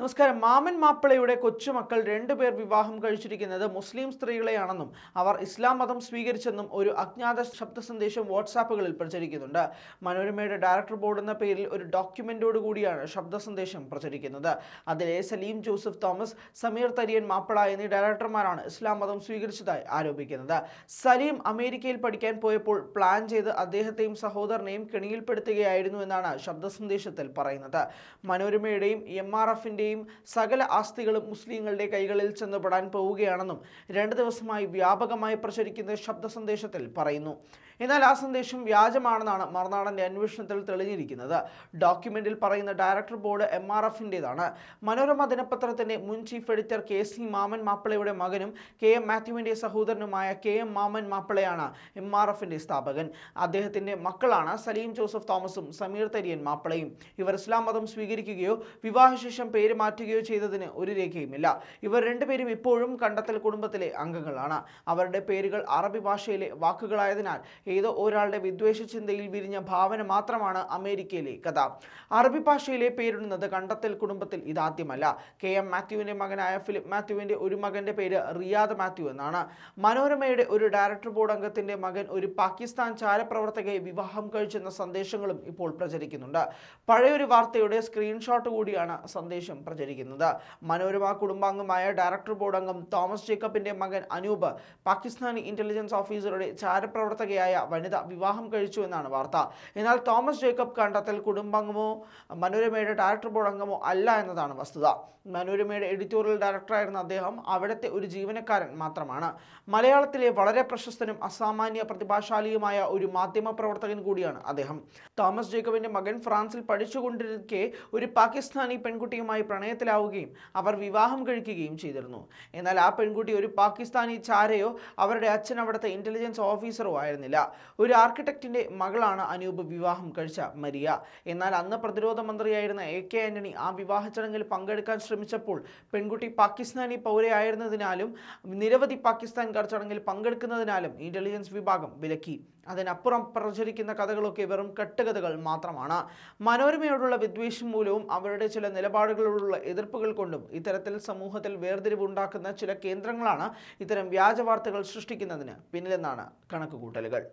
നമസ്കാരം മാമൻ മാപ്പിളയുടെ കൊച്ചുമക്കൾ രണ്ടുപേർ വിവാഹം കഴിച്ചിരിക്കുന്നത് മുസ്ലിം സ്ത്രീകളെയാണെന്നും അവർ ഇസ്ലാം മതം സ്വീകരിച്ചെന്നും ഒരു അജ്ഞാത ശബ്ദ സന്ദേശം വാട്സാപ്പുകളിൽ പ്രചരിക്കുന്നുണ്ട് മനോരമയുടെ ഡയറക്ടർ ബോർഡ് എന്ന പേരിൽ ഒരു ഡോക്യുമെന്റോട് കൂടിയാണ് ശബ്ദ സന്ദേശം പ്രചരിക്കുന്നത് അതിലെ സലീം ജോസഫ് തോമസ് സമീർ തരിയൻ മാപ്പിള എന്നീ ഡയറക്ടർമാരാണ് ഇസ്ലാം മതം സ്വീകരിച്ചതായി ആരോപിക്കുന്നത് സലീം അമേരിക്കയിൽ പഠിക്കാൻ പോയപ്പോൾ പ്ലാൻ ചെയ്ത് അദ്ദേഹത്തെയും സഹോദരനെയും കെണിയിൽപ്പെടുത്തുകയായിരുന്നു എന്നാണ് ശബ്ദ സന്ദേശത്തിൽ പറയുന്നത് മനോരമയുടെയും എം ആർ എഫിൻ്റെയും ഇന്ത്യയും സകല ആസ്തികളും മുസ്ലിങ്ങളുടെ കൈകളിൽ ചെന്നുപെടാൻ പോവുകയാണെന്നും രണ്ട് ദിവസമായി വ്യാപകമായി പ്രചരിക്കുന്ന ശബ്ദ സന്ദേശത്തിൽ പറയുന്നു എന്നാൽ ആ സന്ദേശം വ്യാജമാണെന്നാണ് മറുനാടൻ്റെ അന്വേഷണത്തിൽ തെളിഞ്ഞിരിക്കുന്നത് ഡോക്യുമെന്റിൽ പറയുന്ന ഡയറക്ടർ ബോർഡ് എം ആർ എഫിൻ്റെതാണ് മനോരമ ദിനപത്രത്തിന്റെ മുൻ chief editor K C Mammen മാപ്പിളയുടെ മകനും കെ എം മാത്യുവിൻ്റെ സഹോദരനുമായ കെ എം മാമൻ മാപ്പിളയാണ് എം ആർ എഫിൻ്റെ സ്ഥാപകൻ അദ്ദേഹത്തിൻ്റെ മക്കളാണ് സലീം ജോസഫ് തോമസും സമീർ തരിയൻ മാപ്പിളയും ഇവർ ഇസ്ലാം മതം സ്വീകരിക്കുകയോ വിവാഹശേഷം പേര് പേര് മാറ്റുകയോ ചെയ്തതിന് ഒരു രേഖയുമില്ല ഇവർ രണ്ടുപേരും ഇപ്പോഴും കണ്ടെത്തൽ കുടുംബത്തിലെ അംഗങ്ങളാണ് അവരുടെ പേരുകൾ അറബി ഭാഷയിലെ വാക്കുകളായതിനാൽ ഏതോ ഒരാളുടെ വിദ്വേഷ ചിന്തയിൽ വിരിഞ്ഞ ഭാവന മാത്രമാണ് അമേരിക്കയിലെ കഥ അറബി ഭാഷയിലെ പേരിടുന്നത് കണ്ടെത്തൽ കുടുംബത്തിൽ ഇതാദ്യമല്ല കെ എം മാത്യുവിൻ്റെ മകനായ ഫിലിപ്പ് മാത്യുവിൻ്റെ ഒരു മകൻ്റെ പേര് റിയാദ് മാത്യു എന്നാണ് മനോരമയുടെ ഒരു ഡയറക്ടർ ബോർഡ് അംഗത്തിൻ്റെ മകൻ ഒരു പാകിസ്ഥാൻ ചാരപ്രവർത്തകയെ വിവാഹം കഴിച്ചെന്ന സന്ദേശങ്ങളും ഇപ്പോൾ പ്രചരിക്കുന്നുണ്ട് പഴയൊരു വാർത്തയുടെ സ്ക്രീൻഷോട്ട് കൂടിയാണ് സന്ദേശം പ്രചരിക്കുന്നത് മനോരമ കുടുംബാംഗമായ ഡയറക്ടർ ബോർഡ് അംഗം തോമസ് ജേക്കബിന്റെ മകൻ അനൂപ് പാകിസ്ഥാനി ഇന്റലിജൻസ് ഓഫീസറുടെ ചാരപ്രവർത്തകയായ വനിത വിവാഹം കഴിച്ചു എന്നാണ് വാർത്ത എന്നാൽ തോമസ് ജേക്കബ് കണ്ടെത്തൽ കുടുംബാംഗമോ മനോരമയുടെ ഡയറക്ടർ ബോർഡ് അംഗമോ അല്ല എന്നതാണ് വസ്തുത മനോരമയുടെ എഡിറ്റോറിയൽ ഡയറക്ടറായിരുന്ന അദ്ദേഹം അവിടുത്തെ ഒരു ജീവനക്കാരൻ മാത്രമാണ് മലയാളത്തിലെ വളരെ പ്രശസ്തനും അസാമാന്യ പ്രതിഭാശാലിയുമായ ഒരു മാധ്യമ പ്രവർത്തകൻ കൂടിയാണ് അദ്ദേഹം തോമസ് ജേക്കബിന്റെ മകൻ ഫ്രാൻസിൽ പഠിച്ചുകൊണ്ടിരിക്കെ ഒരു പാകിസ്ഥാനി പെൺകുട്ടിയുമായി പ്രണയത്തിലാവുകയും അവർ വിവാഹം കഴിക്കുകയും ചെയ്തിരുന്നു എന്നാൽ ആ പെൺകുട്ടി ഒരു പാകിസ്ഥാനി ചാരയോ അവരുടെ അച്ഛൻ അവിടുത്തെ ഇന്റലിജൻസ് ഓഫീസറോ ആയിരുന്നില്ല ഒരു ആർക്കിടെക്റ്റിന്റെ മകളാണ് അനൂപ് വിവാഹം കഴിച്ച മരിയ എന്നാൽ അന്ന് പ്രതിരോധ മന്ത്രിയായിരുന്ന എ കെ ആന്റണി ആ വിവാഹ ചടങ്ങിൽ പങ്കെടുക്കാൻ ശ്രമിച്ചപ്പോൾ പെൺകുട്ടി പാകിസ്ഥാനി പൗരയായിരുന്നതിനാലും നിരവധി പാകിസ്ഥാൻകാർ ചടങ്ങിൽ പങ്കെടുക്കുന്നതിനാലും ഇന്റലിജൻസ് വിഭാഗം വിലക്കി അതിനപ്പുറം പ്രചരിക്കുന്ന കഥകളൊക്കെ വെറും കെട്ടുകഥകൾ മാത്രമാണ് മനോരമയോടുള്ള വിദ്വേഷം മൂലവും അവരുടെ ചില നിലപാടുകളുള്ള തരത്തിലുള്ള എതിർപ്പുകൾ കൊണ്ടും ഇത്തരത്തിൽ സമൂഹത്തിൽ വേർതിരിവുണ്ടാക്കുന്ന ചില കേന്ദ്രങ്ങളാണ് ഇത്തരം വ്യാജ വാർത്തകൾ സൃഷ്ടിക്കുന്നതിന് പിന്നിലെന്നാണ് കണക്കുകൂട്ടലുകൾ